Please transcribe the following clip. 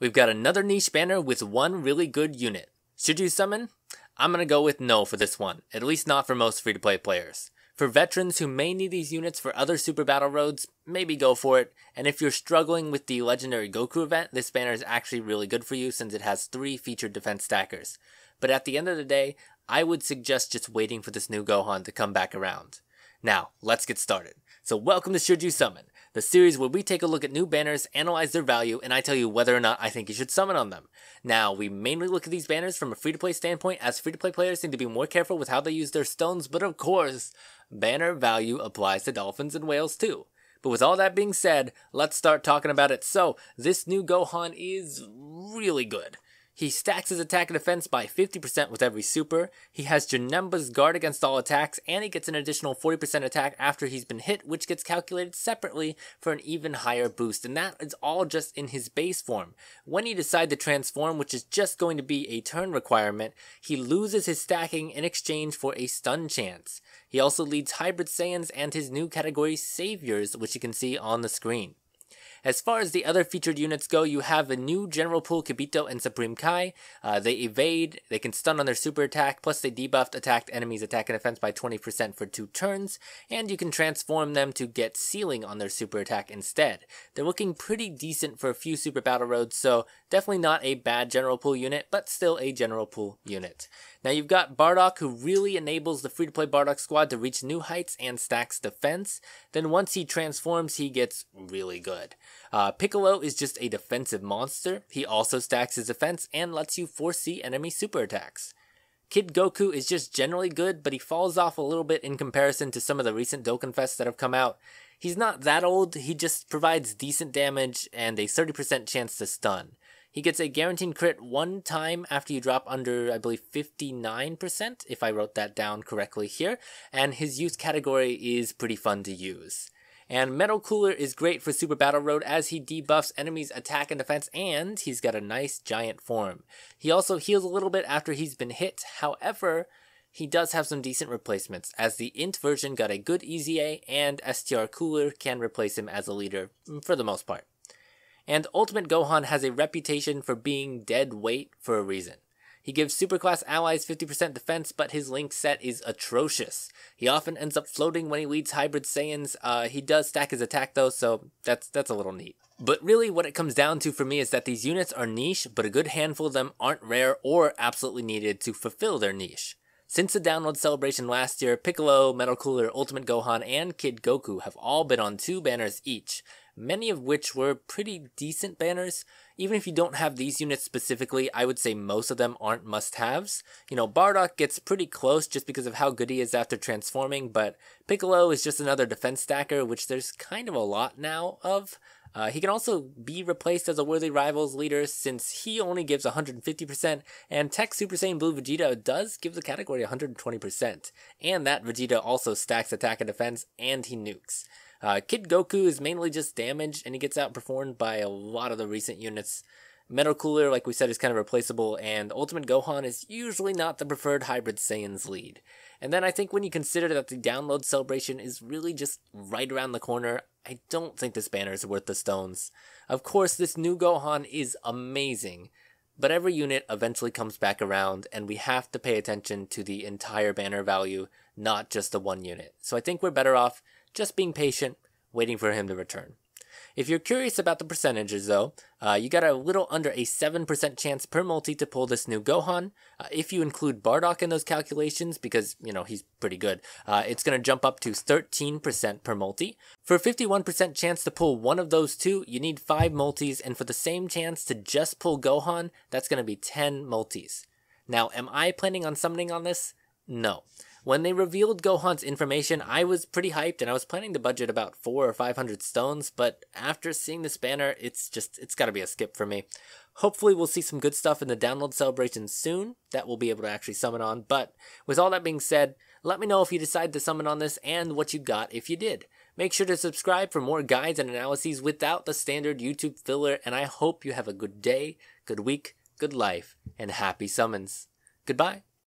We've got another niche banner with one really good unit. Should you summon? I'm gonna go with no for this one, at least not for most free-to-play players. For veterans who may need these units for other super battle roads, maybe go for it, and if you're struggling with the legendary Goku event, this banner is actually really good for you since it has three featured defense stackers. But at the end of the day, I would suggest just waiting for this new Gohan to come back around. Now, let's get started. So welcome to Should You Summon the series where we take a look at new banners, analyze their value, and I tell you whether or not I think you should summon on them. Now, we mainly look at these banners from a free to play standpoint, as free to play players need to be more careful with how they use their stones, but of course, banner value applies to dolphins and whales too. But with all that being said, let's start talking about it. So, this new Gohan is really good. He stacks his attack and defense by 50% with every super. He has Janemba's guard against all attacks, and he gets an additional 40% attack after he's been hit, which gets calculated separately for an even higher boost. And that is all just in his base form. When you decide to transform, which is just going to be a turn requirement, he loses his stacking in exchange for a stun chance. He also leads Hybrid Saiyans and his new category Saviors, which you can see on the screen. As far as the other featured units go, you have the new General Pool Kibito and Supreme Kai. Uh, they evade, they can stun on their super attack, plus they debuffed attacked enemies' attack and defense by 20% for two turns, and you can transform them to get ceiling on their super attack instead. They're looking pretty decent for a few super battle roads, so definitely not a bad General Pool unit, but still a General Pool unit. Now you've got Bardock, who really enables the free to play Bardock squad to reach new heights and stacks defense. Then once he transforms, he gets really good. Uh, Piccolo is just a defensive monster. He also stacks his defense and lets you foresee enemy super attacks. Kid Goku is just generally good, but he falls off a little bit in comparison to some of the recent Dokenfests that have come out. He's not that old, he just provides decent damage and a 30% chance to stun. He gets a guaranteed crit one time after you drop under, I believe, 59%, if I wrote that down correctly here, and his use category is pretty fun to use. And Metal Cooler is great for Super Battle Road as he debuffs enemies' attack and defense, and he's got a nice giant form. He also heals a little bit after he's been hit, however, he does have some decent replacements, as the Int version got a good EZA, and STR Cooler can replace him as a leader for the most part. And Ultimate Gohan has a reputation for being dead weight for a reason. He gives superclass allies 50% defense, but his link set is atrocious. He often ends up floating when he leads hybrid Saiyans. Uh, he does stack his attack though, so that's that's a little neat. But really, what it comes down to for me is that these units are niche, but a good handful of them aren't rare or absolutely needed to fulfill their niche. Since the download celebration last year, Piccolo, Metal Cooler, Ultimate Gohan, and Kid Goku have all been on two banners each, many of which were pretty decent banners. Even if you don't have these units specifically, I would say most of them aren't must haves. You know, Bardock gets pretty close just because of how good he is after transforming, but Piccolo is just another defense stacker, which there's kind of a lot now of. Uh, he can also be replaced as a worthy rivals leader since he only gives 150%, and Tech Super Saiyan Blue Vegeta does give the category 120%, and that Vegeta also stacks attack and defense, and he nukes. Uh, Kid Goku is mainly just damaged and he gets outperformed by a lot of the recent units. Metal Cooler, like we said, is kind of replaceable, and Ultimate Gohan is usually not the preferred hybrid Saiyan's lead. And then I think when you consider that the download celebration is really just right around the corner, I don't think this banner is worth the stones. Of course, this new Gohan is amazing, but every unit eventually comes back around, and we have to pay attention to the entire banner value, not just the one unit. So I think we're better off just being patient, waiting for him to return. If you're curious about the percentages though, uh, you got a little under a 7% chance per multi to pull this new Gohan. Uh, if you include Bardock in those calculations, because, you know, he's pretty good, uh, it's gonna jump up to 13% per multi. For a 51% chance to pull one of those two, you need 5 multis, and for the same chance to just pull Gohan, that's gonna be 10 multis. Now, am I planning on summoning on this? No. When they revealed Gohan's information, I was pretty hyped and I was planning to budget about four or five hundred stones, but after seeing this banner, it's just, it's gotta be a skip for me. Hopefully, we'll see some good stuff in the download celebration soon that we'll be able to actually summon on, but with all that being said, let me know if you decide to summon on this and what you got if you did. Make sure to subscribe for more guides and analyses without the standard YouTube filler, and I hope you have a good day, good week, good life, and happy summons. Goodbye.